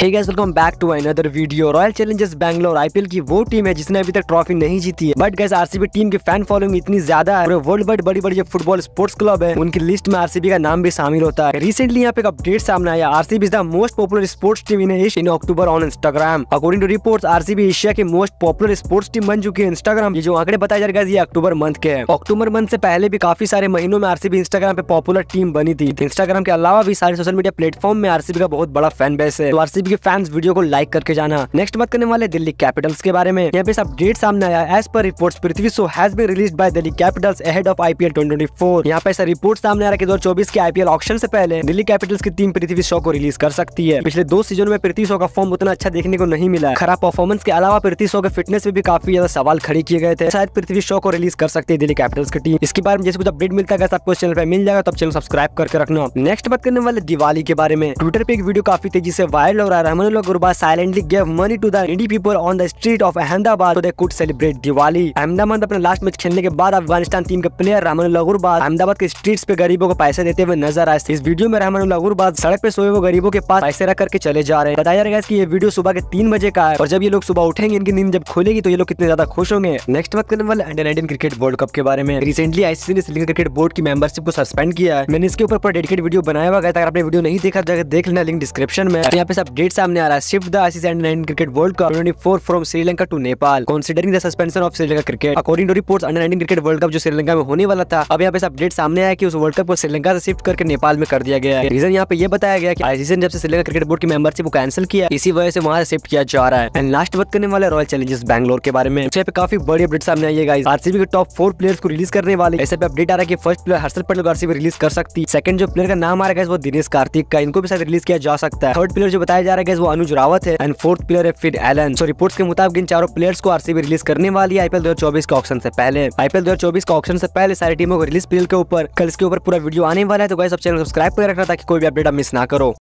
Hey welcome back to another video royal challengers Bangalore IPL की वो team है जिसने अभी तक ट्रॉफी नहीं जीती है बट गैस आरसीबी टीम की फैन फॉलोइंग इतनी ज्यादा है और वर्ल्ड वाइड बड़ी बड़ी जो फुटबॉल स्पोर्ट्स क्लब है उनकी लिस्ट में आरसीबी का नाम भी शामिल होता है रिसेंटली यहाँ पे एक अपडेट सामने आया RCB is the most popular sports team in Asia in October on Instagram according to report RCB Asia की मोस्ट पॉपुलर स्पोर्ट्स टीम बन चुकी है इंस्टाग्राम जो आंकड़े बताया जाएगा ये अक्टूबर मंथ के है अक्टूबर मंथ से पहले भी काफी सारे महीनों में आरसीबी इंस्टाग्राम पे पॉपुलर टीम बनी थी इंस्टाग्राम के अलावा भी सारे सोशल मीडिया प्लेटफॉर्म में आरसीबी का बहुत बड़ा फैन बेस है आरसीबी तो के फैंस वीडियो को लाइक करके जाना नेक्स्ट बात करने वाले दिल्ली कैपिटल्स के बारे में यहाँ पे अपडेट सामने आया एज पर report Prithvi Shaw has be release by Delhi capitals ahead of IPL four यहाँ पे ऐसा रिपोर्ट सामने आ रहा है दो हजार के आईपीएल ऑप्शन से पहले दिल्ली कैपिटल्स की टीम पृथ्वी शो को रिलीज कर सकती है पिछले दो सीजन में पृथ्वी शो का फॉर्म उतना अच्छा देखने को नहीं मिला खराब परफॉर्मेंस के अलावा पृथ्वी शो के फिटनेस में भी काफी ज्यादा सवाल खड़े किए गए थे शायद पृथ्वी शो को रिलीज कर सकती है दिल्ली कैपिटल्स की टीम इसके बारे में जैसे कुछ अपडेट मिलता है आपको चैनल पर मिल जाएगा तो चैनल सब्सक्राइब करके रखना नेक्स्ट बात करने वाले दिवाली के बारे में ट्विटर पे एक वीडियो काफी तेजी से वायरल हो रहा है Mula Rahmanullah Gurba silently gave money to the needy people on the street of Ahmedabad so they could celebrate Diwali. Ahmedabad अपने लास्ट मैच खेलने के बाद अफगानिस्तान टीम के प्लेयर रहमानुल्लाह गुरबाज अहमदाबाद के स्ट्रीट्स पे गरीबों को पैसे देते हुए नजर आए थे इस वीडियो में रहमानुल्लाह गुरबाज सड़क पे सोए हुए गरीबों के पास पैसे रख करके चले जा रहे हैं बताया जाएगा कि ये वीडियो सुबह के तीन बजे का है और जब ये लोग सुबह उठेंगे इनकी नींद जब खुलेगी तो ये लोग कितने ज्यादा खुश होंगे नेक्स्ट बात करने वाले under nineteen cricket world cup के बारे में रिसेंटली आईसीसी ने श्रीलंका क्रिकेट बोर्ड की मेंबरशिप को सस्पेंड किया है मैंने इसके ऊपर डेडिकेट वीडियो बनाया हुआ अगर आपने वीडियो नहीं देखा तो जाएगा देख लेना लिंक डिस्क्रिप्शन में यहाँ पे सब अपडेट सामने आ रहा है shift the and nine cricket world cup twenty four from Sri Lanka to Nepal considering the suspension of Sri Lanka cricket according to reports under nineteen cricket world cup जो श्रीलंका में होने वाला था अब यहाँ पे अपडेट सामने आया कि उस वर्ल्ड कप को श्रीलंका से शिफ्ट करके नेपाल में कर दिया गया है रीजन यहाँ पे ये बताया गया कि आईसीसी ने जब से श्रीलंका क्रिकेट बोर्ड की मेंबरशिप को कैंसिल किया इसी वजह से वहाँ से शिफ्ट किया जा रहा है एंड लास्ट बात करने वाले रॉयल चैलेंजेस बैंगलोर के बारे में यहाँ पे काफी बड़ी अपडेट सामने आई है आरसीबी के टॉप फोर प्लेयर्स को रिलीज करने वाले ऐसे पे अपडेट आ रहा है कि फर्स्ट प्लेयर हर्षल पटेल को आरसीबी रिलीज कर सकती है सेकंड जो प्लेयर का नाम आ रहा है वो दिनेश कार्तिक का इनको भी साथ रिलीज किया जा सकता है थर्ड प्लेयर जो बताया जा रहा है प्लेयर है वो अनुज रावत है एंड फोर्थ प्लेयर है फिर एलन सो रिपोर्ट्स के मुताबिक इन चारों प्लेयर्स को आरसीबी रिलीज करने वाली है आईपीएल चौबीस के ऑप्शन से पहले आईपीएल चौबीस के ऑप्शन से पहले सारी टीमों को रिलीज पीरियड के ऊपर कल इसके ऊपर पूरा वीडियो आने वाला है तो गैस सब चैनल सब्सक्राइब कर रखना ताकि कोई भी अपडेट मिस ना करो